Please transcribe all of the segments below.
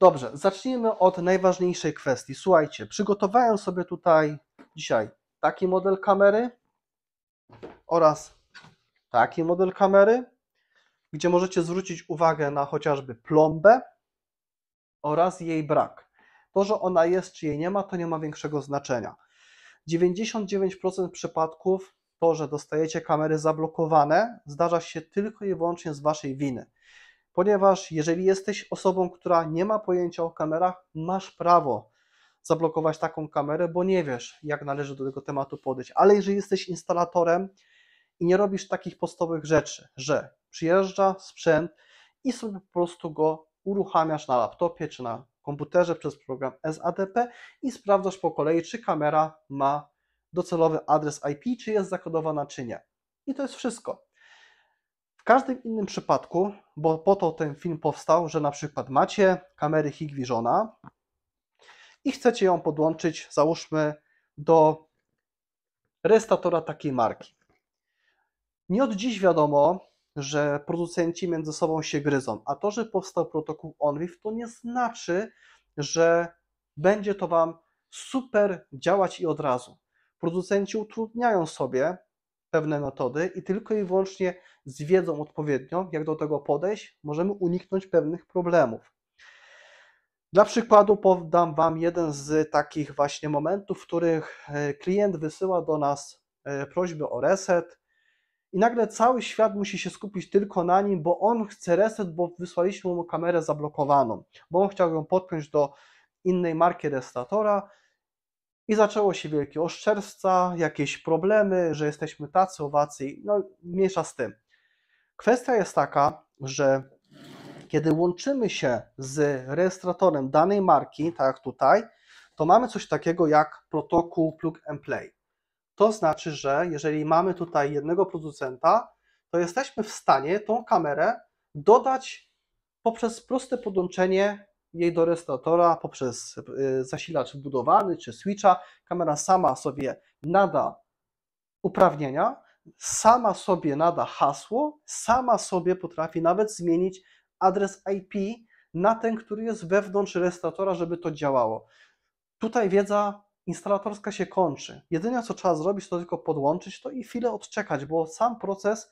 Dobrze, zacznijmy od najważniejszej kwestii. Słuchajcie, przygotowałem sobie tutaj dzisiaj taki model kamery oraz taki model kamery, gdzie możecie zwrócić uwagę na chociażby plombę oraz jej brak. To, że ona jest czy jej nie ma, to nie ma większego znaczenia. 99% przypadków to, że dostajecie kamery zablokowane, zdarza się tylko i wyłącznie z waszej winy ponieważ jeżeli jesteś osobą, która nie ma pojęcia o kamerach, masz prawo zablokować taką kamerę, bo nie wiesz, jak należy do tego tematu podejść. Ale jeżeli jesteś instalatorem i nie robisz takich podstawowych rzeczy, że przyjeżdża sprzęt i sobie po prostu go uruchamiasz na laptopie czy na komputerze przez program SATP i sprawdzasz po kolei, czy kamera ma docelowy adres IP, czy jest zakodowana, czy nie. I to jest wszystko każdym innym przypadku, bo po to ten film powstał, że na przykład macie kamery Higvisona i chcecie ją podłączyć, załóżmy, do restatora takiej marki. Nie od dziś wiadomo, że producenci między sobą się gryzą, a to, że powstał protokół OnRIF, to nie znaczy, że będzie to Wam super działać i od razu. Producenci utrudniają sobie pewne metody i tylko i wyłącznie z wiedzą odpowiednią, jak do tego podejść, możemy uniknąć pewnych problemów. Dla przykładu podam Wam jeden z takich właśnie momentów, w których e, klient wysyła do nas e, prośbę o reset i nagle cały świat musi się skupić tylko na nim, bo on chce reset, bo wysłaliśmy mu kamerę zablokowaną, bo on chciał ją podpiąć do innej marki restatora i zaczęło się wielkie oszczerstwa, jakieś problemy, że jesteśmy tacy, owacy, no mniejsza z tym. Kwestia jest taka, że kiedy łączymy się z rejestratorem danej marki, tak jak tutaj, to mamy coś takiego jak protokół plug and play. To znaczy, że jeżeli mamy tutaj jednego producenta, to jesteśmy w stanie tą kamerę dodać poprzez proste podłączenie jej do restauratora poprzez y, zasilacz wbudowany czy switcha. Kamera sama sobie nada uprawnienia, sama sobie nada hasło, sama sobie potrafi nawet zmienić adres IP na ten, który jest wewnątrz restauratora, żeby to działało. Tutaj wiedza instalatorska się kończy. Jedyne co trzeba zrobić, to tylko podłączyć to i chwilę odczekać, bo sam proces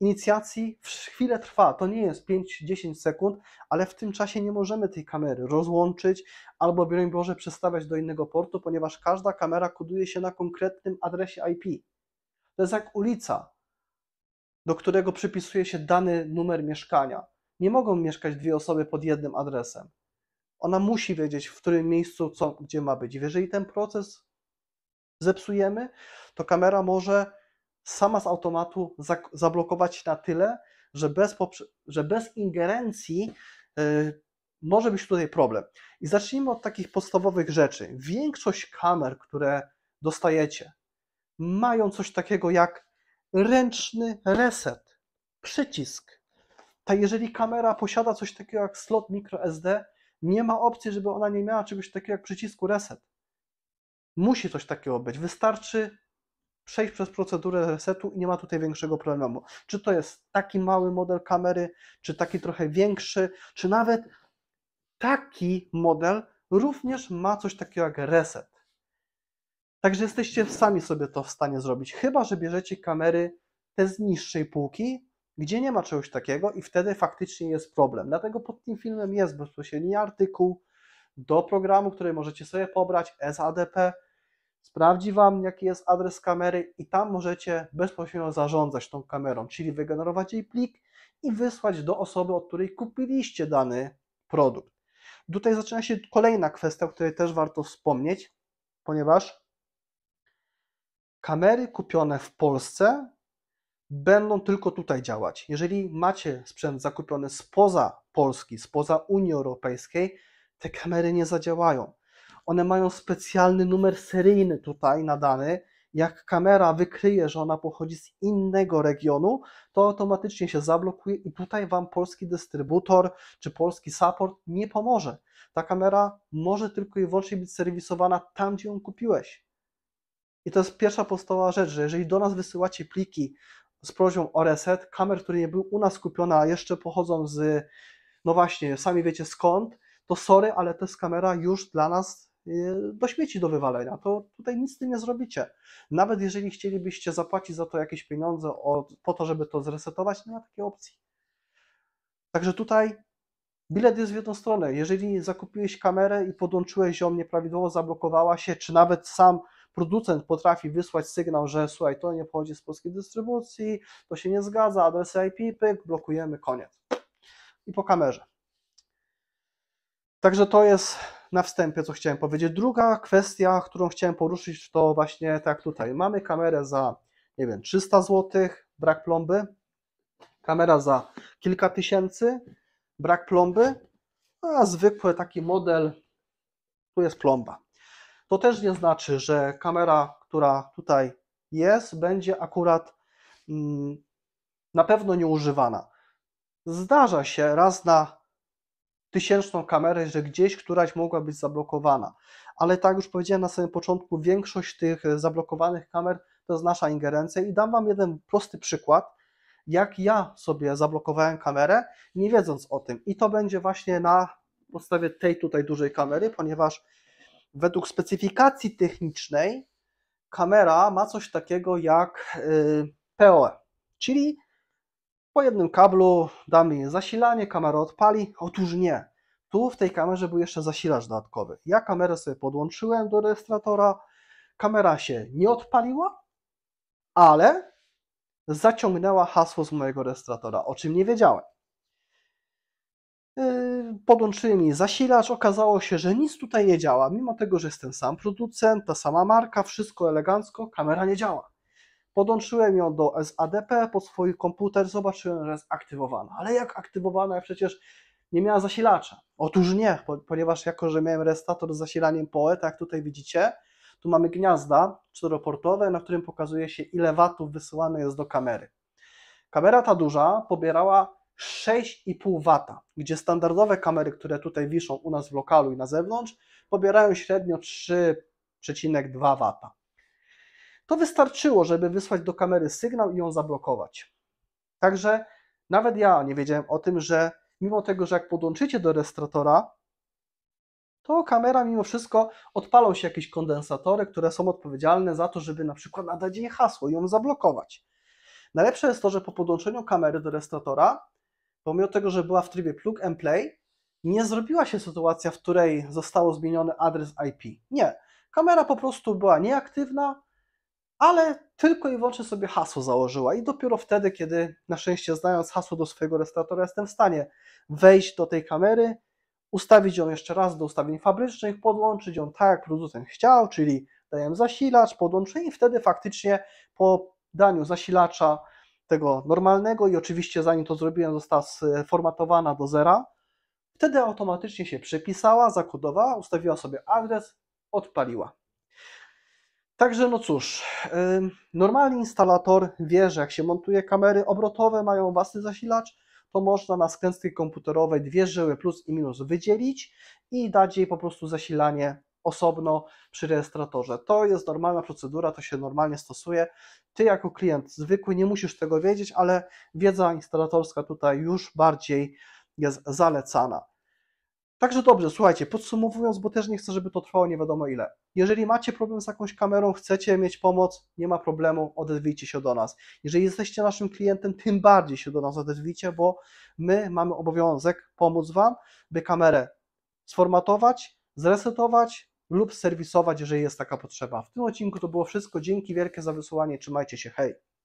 inicjacji chwilę trwa, to nie jest 5-10 sekund, ale w tym czasie nie możemy tej kamery rozłączyć albo, broń Boże, przestawiać do innego portu, ponieważ każda kamera koduje się na konkretnym adresie IP. To jest jak ulica, do którego przypisuje się dany numer mieszkania. Nie mogą mieszkać dwie osoby pod jednym adresem. Ona musi wiedzieć, w którym miejscu, co, gdzie ma być. Jeżeli ten proces zepsujemy, to kamera może sama z automatu zablokować na tyle, że bez, że bez ingerencji y, może być tutaj problem. I zacznijmy od takich podstawowych rzeczy. Większość kamer, które dostajecie, mają coś takiego jak ręczny reset, przycisk. Ta jeżeli kamera posiada coś takiego jak slot microSD, nie ma opcji, żeby ona nie miała czegoś takiego jak przycisku reset. Musi coś takiego być. Wystarczy przejść przez procedurę resetu i nie ma tutaj większego problemu. Czy to jest taki mały model kamery, czy taki trochę większy, czy nawet taki model również ma coś takiego jak reset. Także jesteście sami sobie to w stanie zrobić, chyba że bierzecie kamery te z niższej półki, gdzie nie ma czegoś takiego i wtedy faktycznie jest problem. Dlatego pod tym filmem jest bezpośredni artykuł do programu, który możecie sobie pobrać, SADP, sprawdzi Wam, jaki jest adres kamery i tam możecie bezpośrednio zarządzać tą kamerą, czyli wygenerować jej plik i wysłać do osoby, od której kupiliście dany produkt. Tutaj zaczyna się kolejna kwestia, o której też warto wspomnieć, ponieważ kamery kupione w Polsce będą tylko tutaj działać. Jeżeli macie sprzęt zakupiony spoza Polski, spoza Unii Europejskiej, te kamery nie zadziałają one mają specjalny numer seryjny tutaj nadany. Jak kamera wykryje, że ona pochodzi z innego regionu, to automatycznie się zablokuje i tutaj Wam polski dystrybutor czy polski support nie pomoże. Ta kamera może tylko i wyłącznie być serwisowana tam, gdzie ją kupiłeś. I to jest pierwsza podstawowa rzecz, że jeżeli do nas wysyłacie pliki z prośbą o reset kamer, które nie były u nas kupione, a jeszcze pochodzą z, no właśnie, sami wiecie skąd, to sorry, ale to jest kamera już dla nas Y, do śmieci do wywalenia, to tutaj nic z tym nie zrobicie. Nawet jeżeli chcielibyście zapłacić za to jakieś pieniądze od, po to, żeby to zresetować, nie ma takiej opcji. Także tutaj bilet jest w jedną stronę. Jeżeli zakupiłeś kamerę i podłączyłeś ją nieprawidłowo, zablokowała się, czy nawet sam producent potrafi wysłać sygnał, że słuchaj, to nie pochodzi z polskiej dystrybucji, to się nie zgadza, adres IP, pyk, blokujemy, koniec. I po kamerze. Także to jest na wstępie, co chciałem powiedzieć. Druga kwestia, którą chciałem poruszyć, to właśnie tak tutaj. Mamy kamerę za, nie wiem, 300 zł, brak plomby, kamera za kilka tysięcy, brak plomby, no, a zwykły taki model, tu jest plomba. To też nie znaczy, że kamera, która tutaj jest, będzie akurat mm, na pewno nieużywana. Zdarza się raz na tysięczną kamerę, że gdzieś któraś mogła być zablokowana. Ale tak już powiedziałem na samym początku, większość tych e, zablokowanych kamer to jest nasza ingerencja i dam Wam jeden prosty przykład, jak ja sobie zablokowałem kamerę, nie wiedząc o tym. I to będzie właśnie na podstawie tej tutaj dużej kamery, ponieważ według specyfikacji technicznej kamera ma coś takiego jak POE, e, czyli po jednym kablu damy zasilanie, kamera odpali. Otóż nie. Tu w tej kamerze był jeszcze zasilacz dodatkowy. Ja kamerę sobie podłączyłem do rejestratora, kamera się nie odpaliła, ale zaciągnęła hasło z mojego rejestratora, o czym nie wiedziałem. Yy, podłączyłem jej zasilacz, okazało się, że nic tutaj nie działa, mimo tego, że jest ten sam producent, ta sama marka, wszystko elegancko, kamera nie działa. Podłączyłem ją do SADP pod swój komputer, zobaczyłem, że jest aktywowana. Ale jak aktywowana? Przecież nie miała zasilacza. Otóż nie, ponieważ jako, że miałem restator z zasilaniem POE, tak jak tutaj widzicie, tu mamy gniazda czteroportowe, na którym pokazuje się ile watów wysyłane jest do kamery. Kamera ta duża pobierała 6,5 W, gdzie standardowe kamery, które tutaj wiszą u nas w lokalu i na zewnątrz, pobierają średnio 3,2 W. To wystarczyło, żeby wysłać do kamery sygnał i ją zablokować. Także nawet ja nie wiedziałem o tym, że mimo tego, że jak podłączycie do rejestratora, to kamera mimo wszystko odpalą się jakieś kondensatory, które są odpowiedzialne za to, żeby na przykład nadać jej hasło i ją zablokować. Najlepsze jest to, że po podłączeniu kamery do rejestratora, pomimo tego, że była w trybie plug and play, nie zrobiła się sytuacja, w której zostało zmieniony adres IP. Nie. Kamera po prostu była nieaktywna, ale tylko i wyłącznie sobie hasło założyła i dopiero wtedy, kiedy na szczęście znając hasło do swojego restauratora jestem w stanie wejść do tej kamery, ustawić ją jeszcze raz do ustawień fabrycznych, podłączyć ją tak, jak producent chciał, czyli dajemy zasilacz, podłączenie i wtedy faktycznie po daniu zasilacza tego normalnego i oczywiście zanim to zrobiłem została sformatowana do zera, wtedy automatycznie się przypisała, zakodowała, ustawiła sobie adres, odpaliła. Także no cóż, normalny instalator wie, że jak się montuje kamery obrotowe, mają własny zasilacz, to można na skrętce komputerowej dwie żyły plus i minus wydzielić i dać jej po prostu zasilanie osobno przy rejestratorze. To jest normalna procedura, to się normalnie stosuje. Ty jako klient zwykły nie musisz tego wiedzieć, ale wiedza instalatorska tutaj już bardziej jest zalecana. Także dobrze, słuchajcie, podsumowując, bo też nie chcę, żeby to trwało nie wiadomo ile. Jeżeli macie problem z jakąś kamerą, chcecie mieć pomoc, nie ma problemu, odezwijcie się do nas. Jeżeli jesteście naszym klientem, tym bardziej się do nas odezwijcie, bo my mamy obowiązek pomóc Wam, by kamerę sformatować, zresetować lub serwisować, jeżeli jest taka potrzeba. W tym odcinku to było wszystko. Dzięki wielkie za wysłanie. Trzymajcie się. Hej!